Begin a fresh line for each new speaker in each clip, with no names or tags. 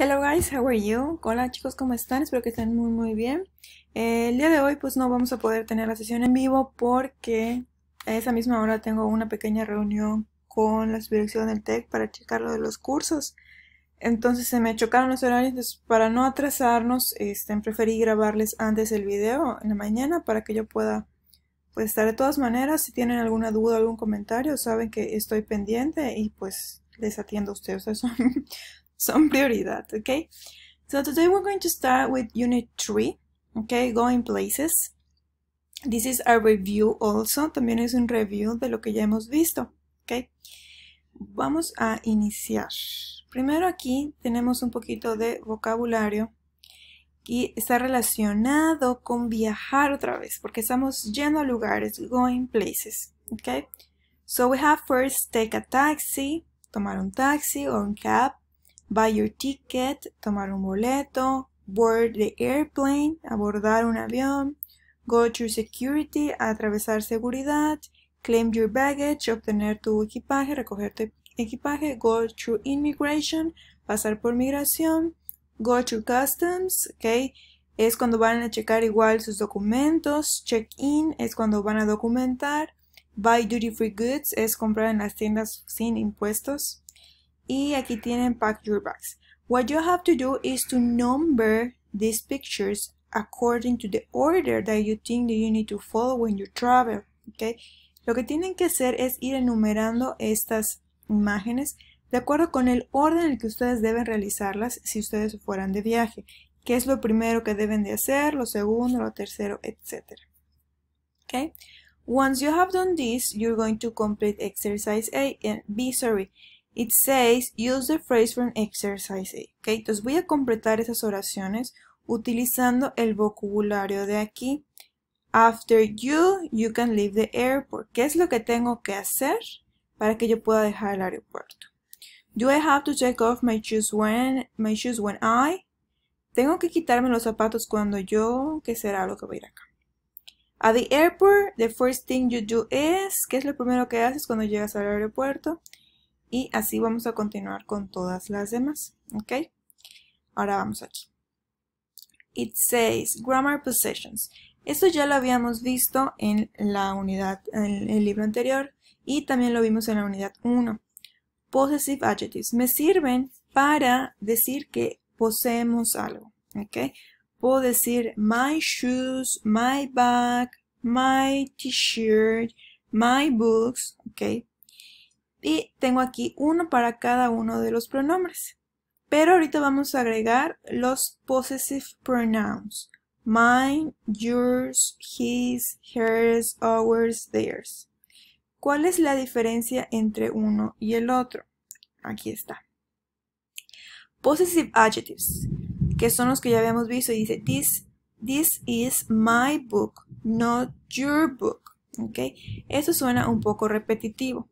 Hello guys, how are you? Hola chicos, ¿cómo están? Espero que estén muy muy bien. el día de hoy pues no vamos a poder tener la sesión en vivo porque a esa misma hora tengo una pequeña reunión con la subdirección del TEC para checar lo de los cursos. Entonces se me chocaron los horarios, entonces para no atrasarnos este, preferí grabarles antes el video en la mañana para que yo pueda pues estar de todas maneras. Si tienen alguna duda, algún comentario, saben que estoy pendiente y pues les atiendo a ustedes. Son prioridad, okay? So today we're going to start with Unit 3, okay, Going Places. This is a review also, también es un review de lo que ya hemos visto, okay? Vamos a iniciar. Primero aquí tenemos un poquito de vocabulario y está relacionado con viajar otra vez, porque estamos yendo a lugares, going places, okay? So we have first take a taxi, tomar un taxi o un cab, buy your ticket, tomar un boleto, board the airplane, abordar un avión, go through security, atravesar seguridad, claim your baggage, obtener tu equipaje, recoger tu equipaje, go through immigration, pasar por migración, go through customs, ok, es cuando van a checar igual sus documentos, check in es cuando van a documentar, buy duty free goods es comprar en las tiendas sin impuestos, y aquí tienen pack your bags. What you have to do is to number these pictures according to the order that you think that you need to follow when you travel. Okay? Lo que tienen que hacer es ir enumerando estas imágenes de acuerdo con el orden en el que ustedes deben realizarlas si ustedes fueran de viaje. ¿Qué es lo primero que deben de hacer? Lo segundo, lo tercero, etc. Okay? Once you have done this, you're going to complete exercise A and eh, B, sorry. It says, use the phrase from exercise A. Okay, entonces voy a completar esas oraciones utilizando el vocabulario de aquí. After you, you can leave the airport. ¿Qué es lo que tengo que hacer para que yo pueda dejar el aeropuerto? Do I have to take off my shoes when, my shoes when I? Tengo que quitarme los zapatos cuando yo, ¿qué será lo que voy a ir acá? At the airport, the first thing you do is, ¿qué es lo primero que haces cuando llegas al aeropuerto? y así vamos a continuar con todas las demás, ¿ok? Ahora vamos aquí. It says grammar possessions. Eso ya lo habíamos visto en la unidad, en el libro anterior y también lo vimos en la unidad 1. Possessive adjectives me sirven para decir que poseemos algo, ¿ok? Puedo decir my shoes, my bag, my t-shirt, my books, ¿ok? y tengo aquí uno para cada uno de los pronombres. Pero ahorita vamos a agregar los possessive pronouns. Mine, yours, his, hers, ours, theirs. ¿Cuál es la diferencia entre uno y el otro? Aquí está. Possessive adjectives, que son los que ya habíamos visto, y dice this, this is my book, not your book. Okay, Eso suena un poco repetitivo.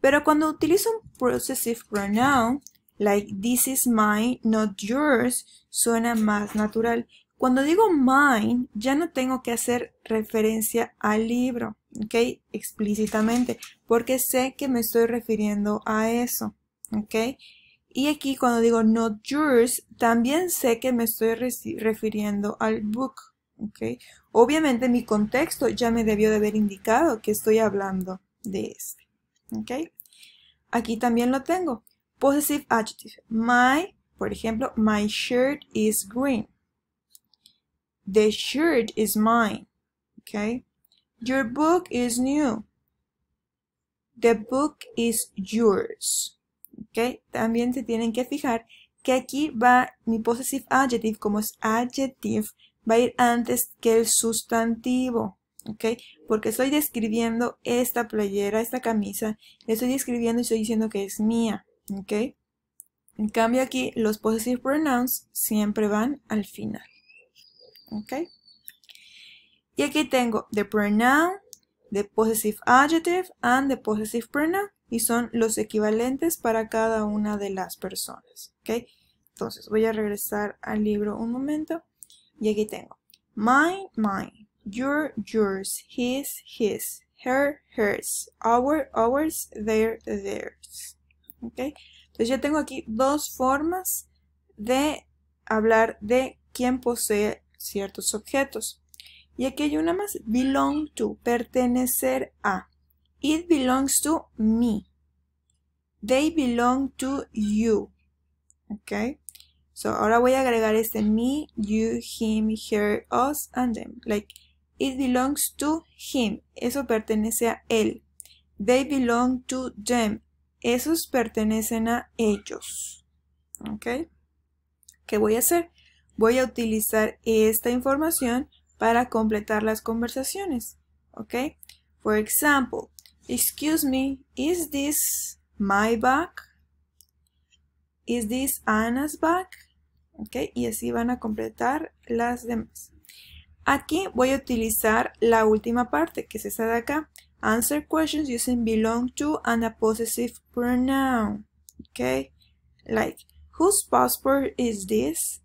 Pero cuando utilizo un possessive pronoun, like this is mine, not yours, suena más natural. Cuando digo mine, ya no tengo que hacer referencia al libro, ¿ok? Explícitamente, porque sé que me estoy refiriendo a eso, ¿ok? Y aquí cuando digo not yours, también sé que me estoy refiriendo al book, ¿ok? Obviamente mi contexto ya me debió de haber indicado que estoy hablando de este. Aquí también lo tengo. Possessive adjective. My, por ejemplo, my shirt is green. The shirt is mine. Okay. Your book is new. The book is yours. Okay. También se tienen que fijar que aquí va mi possessive adjective, como es adjective, va a ir antes que el sustantivo. ¿ok? Porque estoy describiendo esta playera, esta camisa, estoy describiendo y estoy diciendo que es mía, En cambio aquí los possessive pronouns siempre van al final, Y aquí tengo the pronoun, the possessive adjective and the possessive pronoun y son los equivalentes para cada una de las personas, Entonces voy a regresar al libro un momento y aquí tengo mine, mine, Your, yours, his, his, her, hers, our, ours, their, theirs. ¿Okay? Entonces ya tengo aquí dos formas de hablar de quién posee ciertos objetos. Y aquí hay una más, belong to, pertenecer a. It belongs to me. They belong to you. ¿Ok? So, ahora voy a agregar este me, you, him, her, us, and them. Like, It belongs to him. Eso pertenece a él. They belong to them. Esos pertenecen a ellos. ¿Ok? ¿Qué voy a hacer? Voy a utilizar esta información para completar las conversaciones. ¿Ok? For example, excuse me, is this my bag? Is this Anna's bag? ¿Ok? Y así van a completar las demás. Aquí voy a utilizar la última parte, que es esta de acá. Answer questions using belong to and a possessive pronoun. Okay? Like, whose passport is this?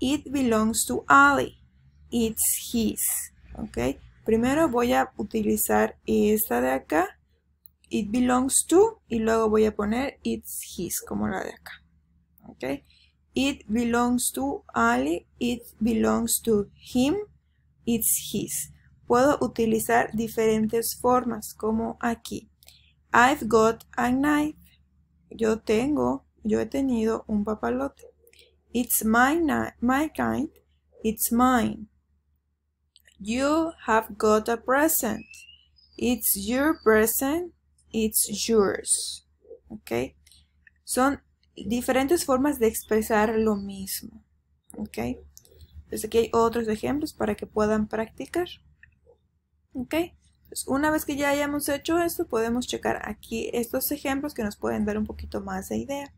it belongs to Ali. It's his. Okay? Primero voy a utilizar esta de acá. It belongs to. Y luego voy a poner it's his, como la de acá. Okay? It belongs to Ali, it belongs to him, it's his. Puedo utilizar diferentes formas, como aquí. I've got a knife. Yo tengo, yo he tenido un papalote. It's my, my kind, it's mine. You have got a present. It's your present, it's yours. ¿Ok? Son diferentes formas de expresar lo mismo. ¿Ok? Entonces aquí hay otros ejemplos para que puedan practicar. ¿Ok? una vez que ya hayamos hecho esto, podemos checar aquí estos ejemplos que nos pueden dar un poquito más de idea.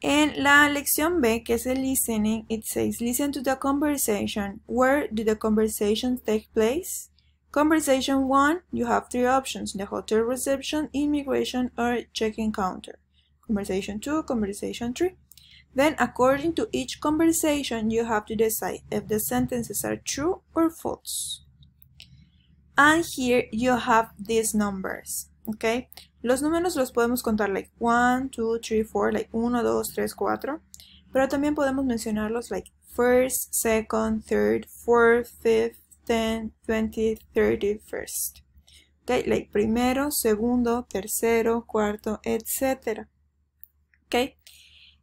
En la lección B, que es el listening, it says, listen to the conversation. Where do the conversations take place? Conversation 1, you have three options, the hotel reception, immigration, or check-in counter. conversation 2, conversation 3. Then according to each conversation, you have to decide if the sentences are true or false. And here you have these numbers, okay? Los números los podemos contar like 1, 2, 3, 4, like 1, 2, 3, 4. Pero también podemos mencionarlos like first, second, third, fourth, fifth, thirty, first. 20, first. Okay, like primero, segundo, tercero, cuarto, etc. ¿ok?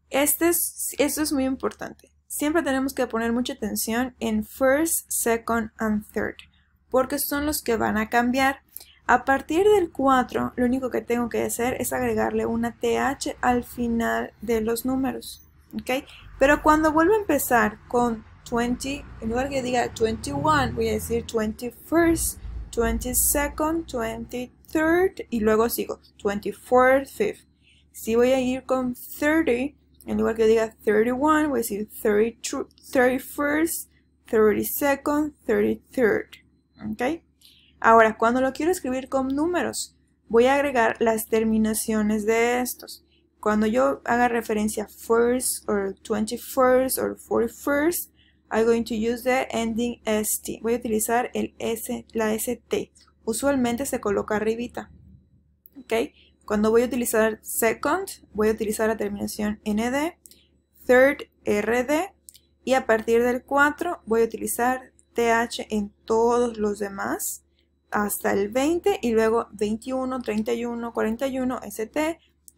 Este esto es muy importante. Siempre tenemos que poner mucha atención en first, second and third, porque son los que van a cambiar. A partir del 4, lo único que tengo que hacer es agregarle una TH al final de los números, ¿ok? Pero cuando vuelvo a empezar con 20, en lugar que diga 21, voy a decir 21st, 22nd, 23rd y luego sigo 24th, 5th. Si voy a ir con 30, en lugar que diga 31, voy a decir 31st, 32nd, 33rd. ¿Ok? Ahora, cuando lo quiero escribir con números, voy a agregar las terminaciones de estos. Cuando yo haga referencia first or 21st or 41st, I'm going to use the ending st. Voy a utilizar el s, la st. Usualmente se coloca arribita. ¿Ok? Cuando voy a utilizar second, voy a utilizar la terminación nd, third rd y a partir del 4 voy a utilizar th en todos los demás hasta el 20 y luego 21, 31, 41, st,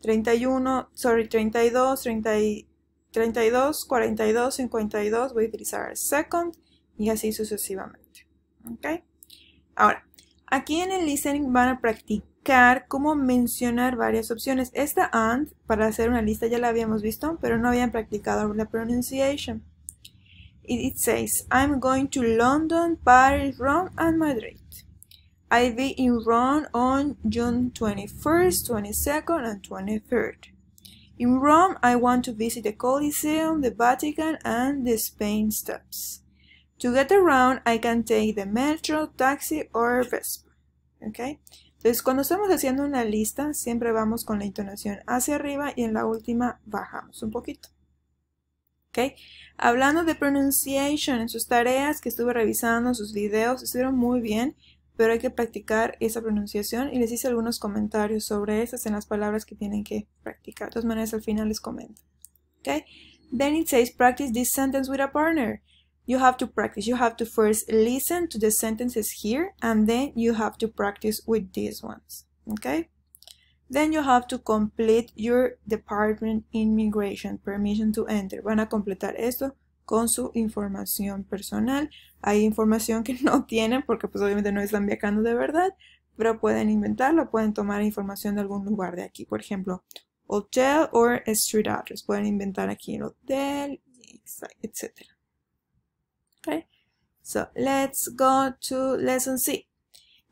31, sorry, 32, 32, 42, 52, voy a utilizar second y así sucesivamente. ¿Ok? Ahora, aquí en el listening van a practicar cómo mencionar varias opciones. Esta and, para hacer una lista, ya la habíamos visto, pero no habían practicado la pronunciación It, says, I'm going to London, Paris, Rome, and Madrid. I'll be in Rome on June 21st, 22nd, and 23rd. In Rome, I want to visit the Coliseum, the Vatican, and the Spain steps. To get around, I can take the metro, taxi, or Vespa. Okay? Entonces, cuando estamos haciendo una lista, siempre vamos con la intonación hacia arriba y en la última bajamos un poquito. ¿Ok? Hablando de pronunciation, en sus tareas que estuve revisando, sus videos, estuvieron muy bien, pero hay que practicar esa pronunciación y les hice algunos comentarios sobre esas en las palabras que tienen que practicar. De todas maneras, al final les comento. ¿Ok? Then it says practice this sentence with a partner you have to practice. You have to first listen to the sentences here and then you have to practice with these ones, okay? Then you have to complete your department immigration, permission to enter. Van a completar esto con su información personal. Hay información que no tienen porque pues obviamente no están viajando de verdad, pero pueden inventarlo, pueden tomar información de algún lugar de aquí, por ejemplo, hotel or street address. Pueden inventar aquí el hotel, etc. Okay, so let's go to lesson C.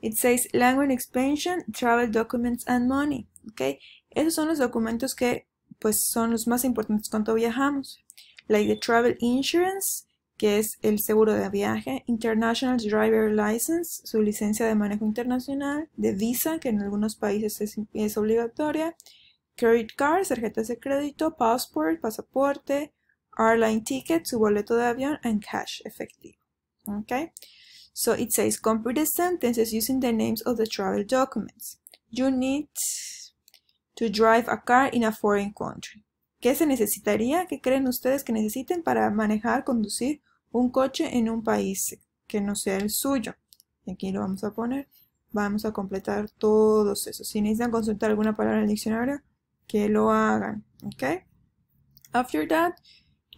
It says language expansion, travel documents and money. Okay, esos son los documentos que pues son los más importantes cuando viajamos. Like the travel insurance, que es el seguro de viaje, International Driver License, su licencia de manejo internacional, de visa, que en algunos países es, es obligatoria, credit Card, tarjetas de crédito, passport, pasaporte, airline ticket, su boleto de avión, and cash, efectivo. Okay? So it says, complete the sentences using the names of the travel documents. You need to drive a car in a foreign country. ¿Qué se necesitaría? ¿Qué creen ustedes que necesiten para manejar, conducir un coche en un país que no sea el suyo? Aquí lo vamos a poner. Vamos a completar todos esos. Si necesitan consultar alguna palabra en el diccionario, que lo hagan. ¿Ok? After that,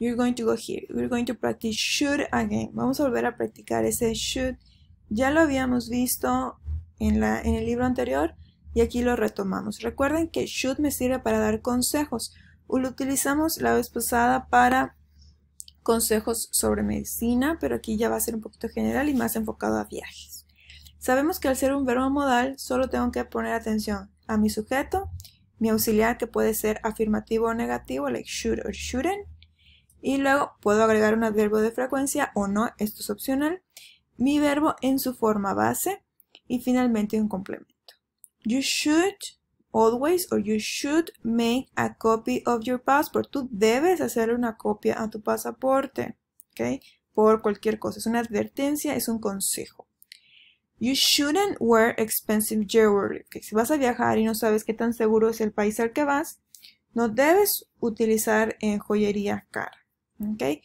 You're going to go here. We're going to practice should again. Vamos a volver a practicar ese should. Ya lo habíamos visto en, la, en el libro anterior y aquí lo retomamos. Recuerden que should me sirve para dar consejos. Lo utilizamos la vez pasada para consejos sobre medicina, pero aquí ya va a ser un poquito general y más enfocado a viajes. Sabemos que al ser un verbo modal solo tengo que poner atención a mi sujeto, mi auxiliar que puede ser afirmativo o negativo, like should or shouldn't, y luego puedo agregar un adverbio de frecuencia o no, esto es opcional. Mi verbo en su forma base y finalmente un complemento. You should always or you should make a copy of your passport. Tú debes hacer una copia a tu pasaporte, ¿ok? Por cualquier cosa. Es una advertencia, es un consejo. You shouldn't wear expensive jewelry. Si vas a viajar y no sabes qué tan seguro es el país al que vas, no debes utilizar en joyería cara. Okay.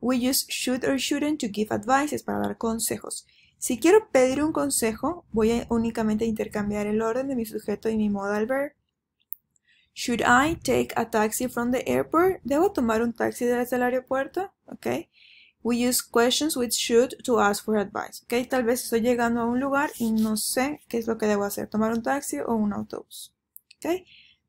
We use should or shouldn't to give advices para dar consejos. Si quiero pedir un consejo, voy a únicamente intercambiar el orden de mi sujeto y mi modal verb. Should I take a taxi from the airport? ¿Debo tomar un taxi desde el aeropuerto? Okay. We use questions with should to ask for advice. Okay. Tal vez estoy llegando a un lugar y no sé qué es lo que debo hacer, tomar un taxi o un autobús. Okay.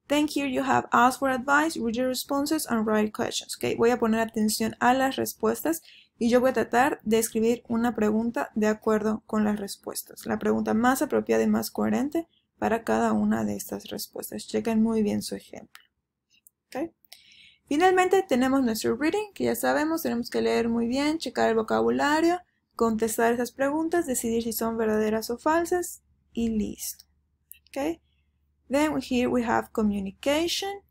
Then here you have asked for advice, read your responses and write questions. Okay, voy a poner atención a las respuestas y yo voy a tratar de escribir una pregunta de acuerdo con las respuestas. La pregunta más apropiada y más coherente para cada una de estas respuestas. Chequen muy bien su ejemplo. Okay. Finalmente tenemos nuestro reading, que ya sabemos, tenemos que leer muy bien, checar el vocabulario, contestar esas preguntas, decidir si son verdaderas o falsas y listo. Okay. Then here we have communication.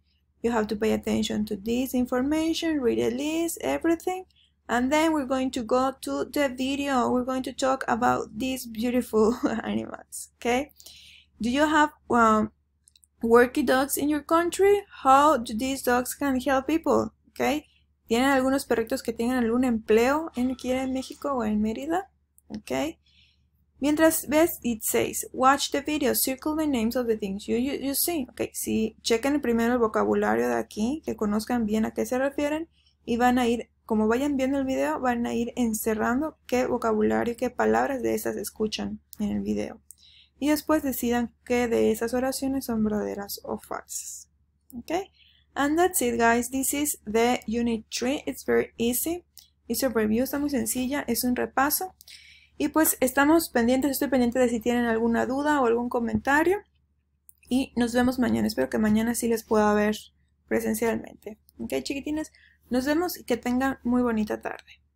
You have to pay attention to this information, read a list, everything. And then we're going to go to the video. We're going to talk about these beautiful animals, okay? Do you have um, worky dogs in your country? How do these dogs can help people, okay? ¿Tienen algunos perritos que tengan algún empleo en aquí en México o en Mérida? Okay. Mientras ves, it says, watch the video, circle the names of the things you, you, see. Ok, si chequen primero el vocabulario de aquí, que conozcan bien a qué se refieren, y van a ir, como vayan viendo el video, van a ir encerrando qué vocabulario, qué palabras de esas escuchan en el video. Y después decidan qué de esas oraciones son verdaderas o falsas. Ok, and that's it guys, this is the unit 3, it's very easy. It's a review, está muy sencilla, es un repaso. Y pues estamos pendientes, estoy pendiente de si tienen alguna duda o algún comentario. Y nos vemos mañana. Espero que mañana sí les pueda ver presencialmente. Ok, chiquitines. Nos vemos y que tengan muy bonita tarde.